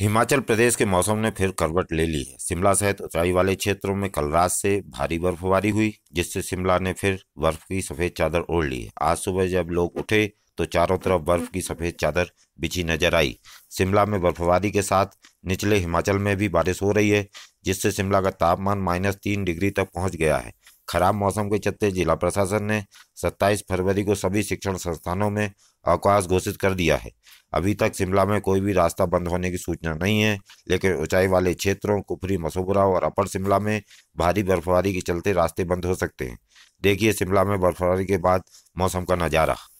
हिमाचल प्रदेश के मौसम ने फिर करवट ले ली है शिमला सहित ऊंचाई वाले क्षेत्रों में कल रात से भारी बर्फबारी हुई जिससे शिमला ने फिर बर्फ की सफेद चादर ओढ़ ली है आज सुबह जब लोग उठे तो चारों तरफ बर्फ की सफेद चादर बिछी नजर आई शिमला में बर्फबारी के साथ निचले हिमाचल में भी बारिश हो रही है जिससे शिमला का तापमान माइनस तीन डिग्री तक पहुंच गया है खराब मौसम के चलते जिला प्रशासन ने 27 फरवरी को सभी शिक्षण संस्थानों में अवकाश घोषित कर दिया है अभी तक शिमला में कोई भी रास्ता बंद होने की सूचना नहीं है लेकिन ऊंचाई वाले क्षेत्रों कुफरी मसोबरा और अपर शिमला में भारी बर्फबारी के चलते रास्ते बंद हो सकते हैं देखिए शिमला में बर्फबारी के बाद मौसम का नज़ारा